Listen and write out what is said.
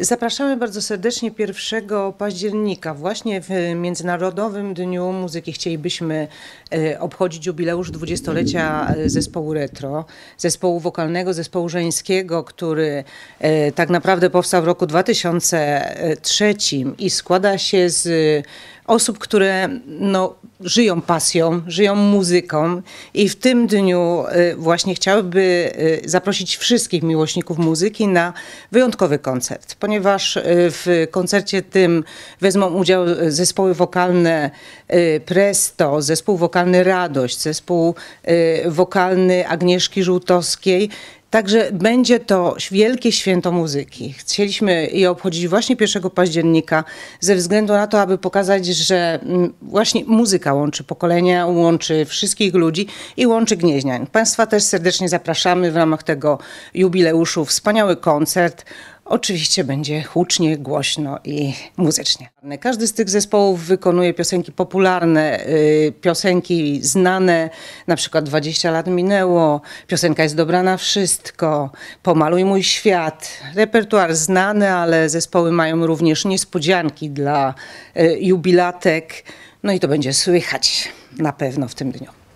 Zapraszamy bardzo serdecznie 1 października, właśnie w Międzynarodowym Dniu Muzyki. Chcielibyśmy e, obchodzić jubileusz 20-lecia e, zespołu retro, zespołu wokalnego, zespołu żeńskiego, który e, tak naprawdę powstał w roku 2003 i składa się z osób, które no, żyją pasją, żyją muzyką i w tym dniu y, właśnie chciałyby y, zaprosić wszystkich miłośników muzyki na wyjątkowy koncert, ponieważ y, w koncercie tym wezmą udział zespoły wokalne Presto, zespół wokalny Radość, zespół wokalny Agnieszki Żółtowskiej, Także będzie to wielkie święto muzyki. Chcieliśmy je obchodzić właśnie 1 października ze względu na to, aby pokazać, że mm, właśnie muzyka łączy pokolenia, łączy wszystkich ludzi i łączy gnieźniań. Państwa też serdecznie zapraszamy w ramach tego jubileuszu. Wspaniały koncert. Oczywiście będzie hucznie, głośno i muzycznie. Każdy z tych zespołów wykonuje piosenki popularne, y, piosenki znane, na przykład 20 lat minęło, piosenka jest dobra na wszystko, pomaluj mój świat. Repertuar znany, ale zespoły mają również niespodzianki dla y, jubilatek, no i to będzie słychać na pewno w tym dniu.